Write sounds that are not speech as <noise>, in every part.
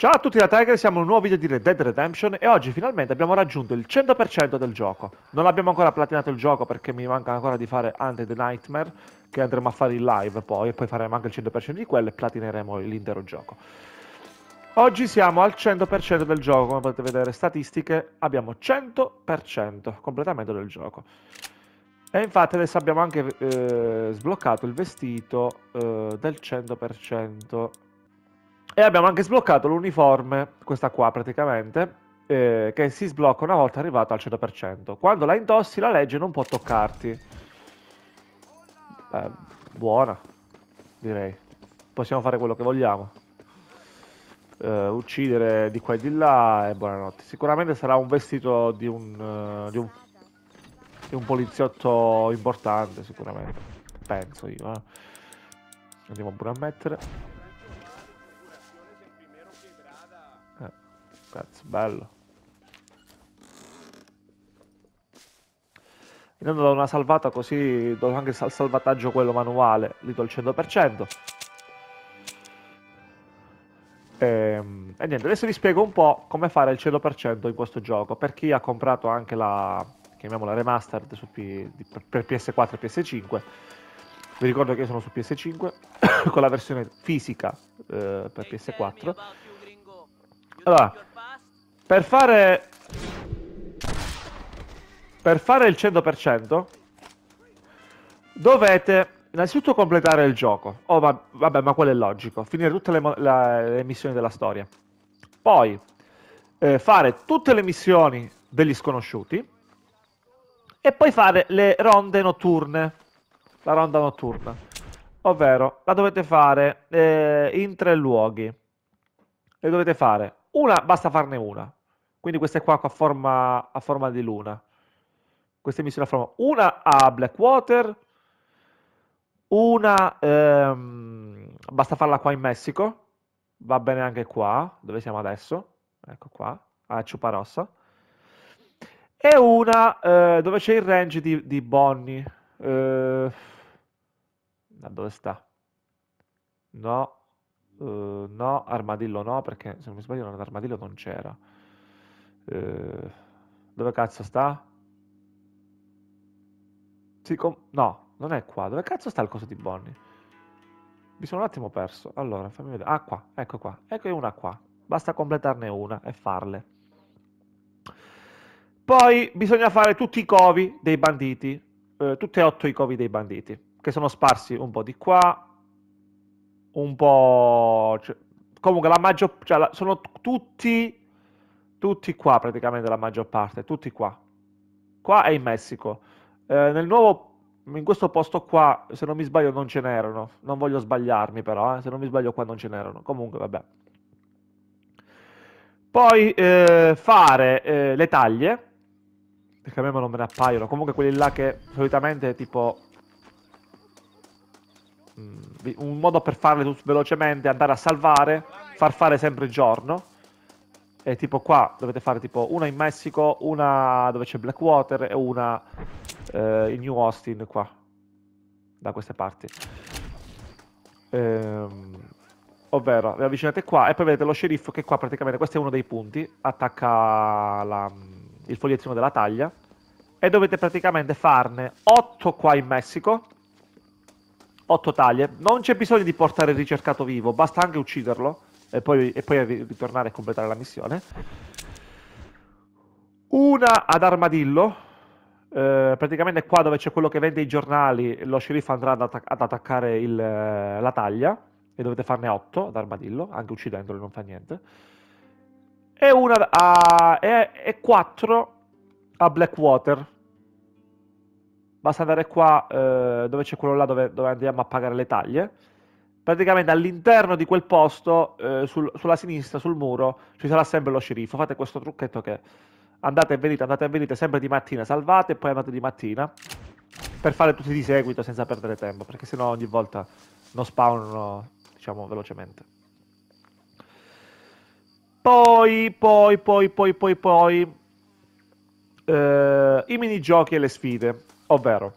Ciao a tutti da Tiger, siamo in un nuovo video di Red Dead Redemption e oggi finalmente abbiamo raggiunto il 100% del gioco. Non abbiamo ancora platinato il gioco perché mi manca ancora di fare Under the Nightmare, che andremo a fare in live poi, e poi faremo anche il 100% di quello e platineremo l'intero gioco. Oggi siamo al 100% del gioco, come potete vedere statistiche, abbiamo 100% completamento del gioco. E infatti adesso abbiamo anche eh, sbloccato il vestito eh, del 100%. E abbiamo anche sbloccato l'uniforme, questa qua praticamente, eh, che si sblocca una volta arrivato al 100%. Quando la indossi la legge non può toccarti. Eh, buona, direi. Possiamo fare quello che vogliamo. Eh, uccidere di qua e di là e buonanotte. Sicuramente sarà un vestito di un, uh, di un, di un poliziotto importante, sicuramente. Penso io. Eh. Andiamo pure a mettere. Cazzo, bello. Intanto do una salvata così do anche il salvataggio quello manuale, li do il 100%. E, ehm, e niente, adesso vi spiego un po' come fare il 100% in questo gioco, per chi ha comprato anche la, chiamiamola remastered su P, per PS4 e PS5. Vi ricordo che io sono su PS5 <coughs> con la versione fisica eh, per PS4. Allora, per fare... Per fare il 100% dovete innanzitutto completare il gioco. Oh, ma, vabbè, ma quello è logico. Finire tutte le, la, le missioni della storia. Poi eh, fare tutte le missioni degli sconosciuti e poi fare le ronde notturne. La ronda notturna. Ovvero, la dovete fare eh, in tre luoghi. Le dovete fare una, basta farne una. Quindi questa è qua a forma, a forma di luna. Queste missioni a forma. Una a Blackwater, una ehm, basta farla qua in Messico, va bene anche qua, dove siamo adesso, ecco qua, a Ciupa Rossa E una eh, dove c'è il range di, di Bonnie. Eh, dove sta? No, eh, no, armadillo no, perché se non mi sbaglio l'armadillo non c'era. Eh, dove cazzo sta? no, non è qua. Dove cazzo sta il coso di Bonnie? Mi sono un attimo perso. Allora, fammi vedere. Ah, qua, ecco qua. Ecco una qua. Basta completarne una e farle. Poi bisogna fare tutti i covi dei banditi. Eh, tutti e otto i covi dei banditi. Che sono sparsi un po' di qua. Un po'... Cioè, comunque la maggior... Cioè, sono tutti tutti qua praticamente la maggior parte, tutti qua. Qua è in Messico. Eh, nel nuovo, in questo posto qua, se non mi sbaglio non ce n'erano, non voglio sbagliarmi però, eh. se non mi sbaglio qua non ce n'erano, comunque vabbè. Poi eh, fare eh, le taglie, perché a me non me ne appaiono, comunque quelli là che solitamente è tipo... Mm, un modo per farle velocemente è andare a salvare, far fare sempre giorno e tipo qua dovete fare tipo una in Messico, una dove c'è Blackwater e una eh, in New Austin qua, da queste parti. Ehm, ovvero, vi avvicinate qua e poi vedete lo sceriffo che qua praticamente, questo è uno dei punti, attacca la, il fogliettino della taglia e dovete praticamente farne 8 qua in Messico 8 taglie non c'è bisogno di portare il ricercato vivo basta anche ucciderlo e poi, e poi ritornare a completare la missione. Una ad armadillo. Eh, praticamente qua dove c'è quello che vende i giornali, lo sceriffo andrà ad, attac- ad attaccare il, eh, la taglia e dovete farne 8 ad armadillo, anche uccidendolo non fa niente. E, una, a, e, e 4 a Blackwater. Basta andare qua eh, dove c'è quello là dove, dove andiamo a pagare le taglie praticamente all'interno di quel posto, eh, sul, sulla sinistra, sul muro, ci sarà sempre lo sceriffo. Fate questo trucchetto che andate e venite, andate e venite sempre di mattina, salvate e poi andate di mattina per fare tutti di seguito senza perdere tempo, perché sennò ogni volta non spawnano, diciamo, velocemente. Poi, poi, poi, poi, poi, poi, eh, i minigiochi e le sfide, ovvero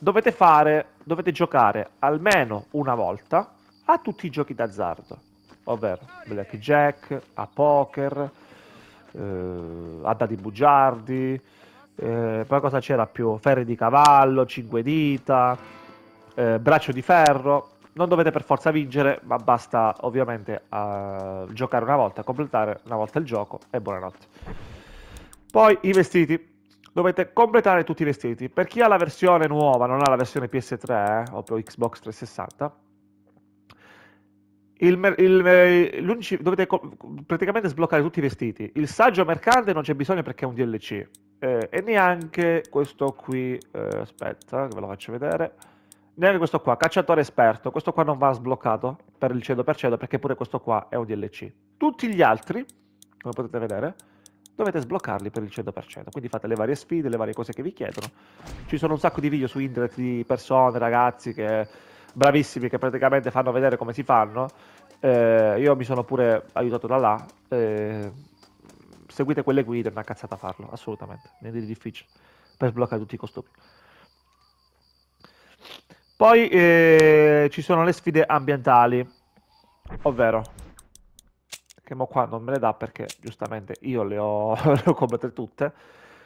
dovete fare dovete giocare almeno una volta a tutti i giochi d'azzardo, ovvero blackjack, a poker, eh, a dadi bugiardi, eh, poi cosa c'era più? Ferri di cavallo, cinque dita, eh, braccio di ferro. Non dovete per forza vincere, ma basta ovviamente giocare una volta, completare una volta il gioco e buonanotte. Poi i vestiti dovete completare tutti i vestiti. Per chi ha la versione nuova, non ha la versione PS3 eh, o Xbox 360, il, il, dovete praticamente sbloccare tutti i vestiti. Il saggio mercante non c'è bisogno perché è un DLC. Eh, e neanche questo qui, eh, aspetta che ve lo faccio vedere, neanche questo qua, cacciatore esperto, questo qua non va sbloccato per il 100% perché pure questo qua è un DLC. Tutti gli altri, come potete vedere, dovete sbloccarli per il 100%. Quindi fate le varie sfide, le varie cose che vi chiedono. Ci sono un sacco di video su internet di persone, ragazzi che, bravissimi che praticamente fanno vedere come si fanno. Eh, io mi sono pure aiutato da là. Eh, seguite quelle guide, è una cazzata a farlo, assolutamente. Niente di difficile per sbloccare tutti i costumi. Poi eh, ci sono le sfide ambientali, ovvero che mo qua non me le dà perché giustamente io le ho, <laughs> le ho comprate tutte.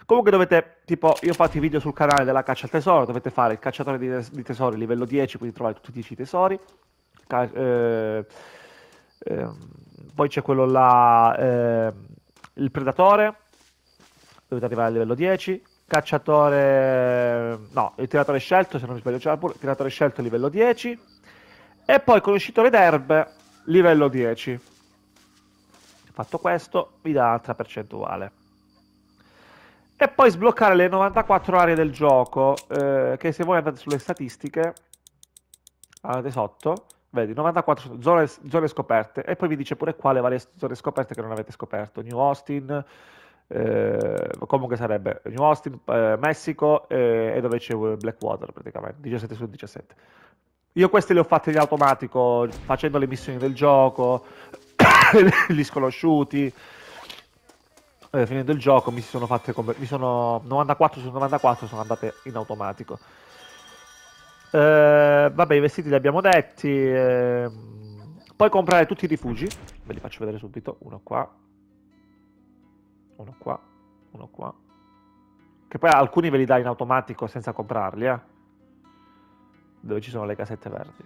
Comunque dovete, tipo, io ho fatto i video sul canale della caccia al tesoro, dovete fare il cacciatore di, di tesori livello 10, quindi trovare tutti i 10 tesori. Ca eh, eh, poi c'è quello là, eh, il predatore, dovete arrivare al livello 10. Cacciatore, no, il tiratore scelto, se non mi sbaglio c'era pure, il tiratore scelto livello 10. E poi conoscitore d'erbe, livello 10. Fatto questo, vi dà un'altra percentuale. E poi sbloccare le 94 aree del gioco, eh, che se voi andate sulle statistiche, andate sotto, vedi 94 zone, zone, scoperte e poi vi dice pure quale varie zone scoperte che non avete scoperto New Austin eh, comunque sarebbe New Austin, eh, Messico eh, e dove c'è Blackwater praticamente 17 su 17 io queste le ho fatte in automatico facendo le missioni del gioco <laughs> gli sconosciuti. Eh, finendo il gioco mi sono fatte come... mi sono 94 su 94 sono andate in automatico. Eh, vabbè, i vestiti li abbiamo detti. Eh, puoi comprare tutti i rifugi. Ve li faccio vedere subito. Uno qua. Uno qua. Uno qua. Che poi alcuni ve li dai in automatico senza comprarli, eh. Dove ci sono le casette verdi.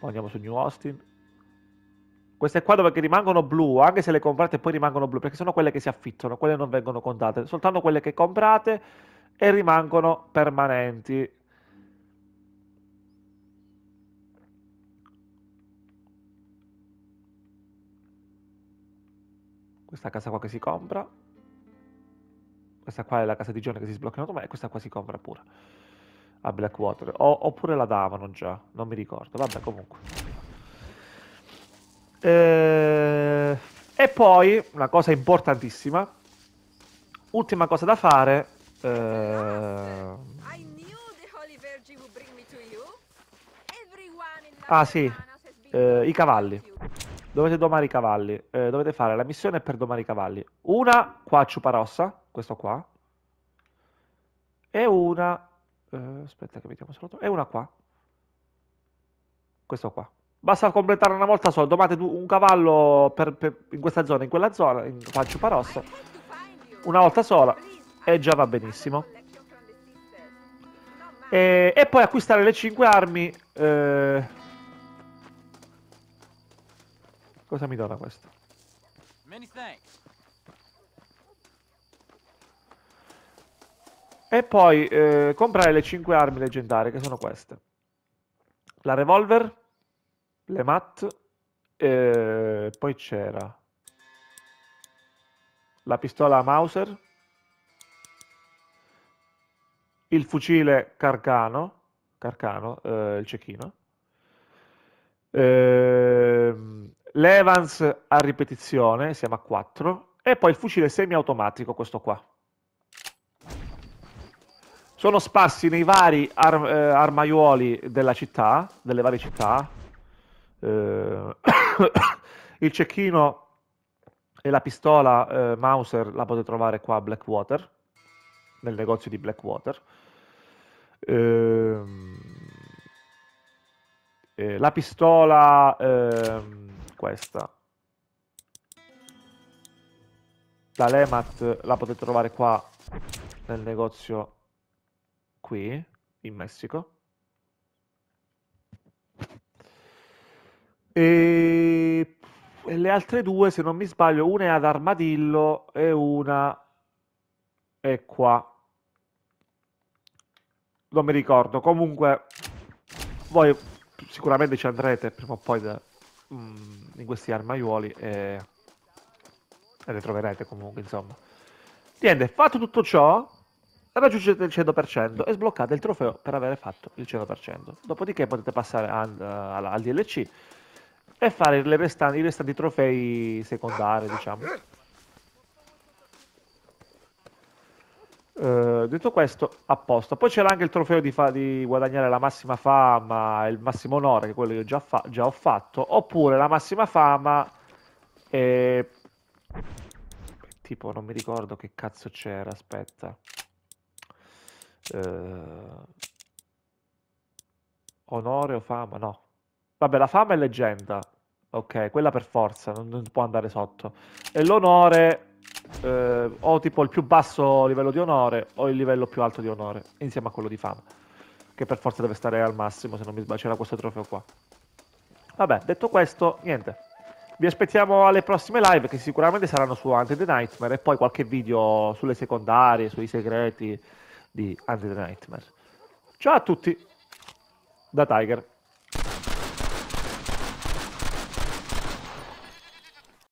Poi andiamo su New Austin. Queste qua dove rimangono blu, anche se le comprate poi rimangono blu, perché sono quelle che si affittano, quelle non vengono contate, soltanto quelle che comprate e rimangono permanenti. Questa casa qua che si compra, questa qua è la casa di John che si sbloccano, in e questa qua si compra pure a Blackwater, o, oppure la davano già, non mi ricordo, vabbè comunque. Eh, e poi, una cosa importantissima, ultima cosa da fare. Eh... Ah sì, eh, i cavalli. Dovete domare i cavalli. Eh, dovete fare la missione per domare i cavalli. Una qua Ciuparossa, questo qua. E una... Eh, aspetta che vediamo solo... E una qua. Questo qua. Basta completare una volta solo. Domate un cavallo per, per, in questa zona, in quella zona, in faccio parossa. Una volta sola e già va benissimo. E, e poi acquistare le 5 armi. Eh... Cosa mi dona questo? E poi eh, comprare le 5 armi leggendarie, che sono queste. La revolver Plemat, eh, poi c'era la pistola Mauser, il fucile Carcano, Carcano eh, il cecchino, eh, l'Evans a ripetizione, siamo a 4, e poi il fucile semiautomatico, questo qua. Sono sparsi nei vari ar eh, armaiuoli della città, delle varie città, eh, <coughs> il cecchino e la pistola eh, Mauser la potete trovare qua a Blackwater, nel negozio di Blackwater. Eh, la pistola, ehm, questa, la Lemat la potete trovare qua nel negozio qui, in Messico. E le altre due, se non mi sbaglio, una è ad Armadillo e una è qua. Non mi ricordo. Comunque, voi sicuramente ci andrete prima o poi da, mm, in questi armaiuoli e, e le troverete comunque, insomma. Niente, fatto tutto ciò, raggiungete il 100% e sbloccate il trofeo per aver fatto il 100%. Dopodiché potete passare al, al, al DLC e fare restanti, i restanti trofei secondari, diciamo. Uh, detto questo, a posto. Poi c'era anche il trofeo di, di, guadagnare la massima fama, e il massimo onore, che è quello che già, già, ho fatto, oppure la massima fama e... Tipo, non mi ricordo che cazzo c'era, aspetta. Uh... Onore o fama? No. Vabbè, la fama è leggenda. Ok, quella per forza, non, non può andare sotto. E l'onore, eh, o tipo il più basso livello di onore, o il livello più alto di onore, insieme a quello di fama. Che per forza deve stare al massimo, se non mi sbaglio, c'era questo trofeo qua. Vabbè, detto questo, niente. Vi aspettiamo alle prossime live, che sicuramente saranno su Ante the Nightmare, e poi qualche video sulle secondarie, sui segreti di Ante the Nightmare. Ciao a tutti, da Tiger.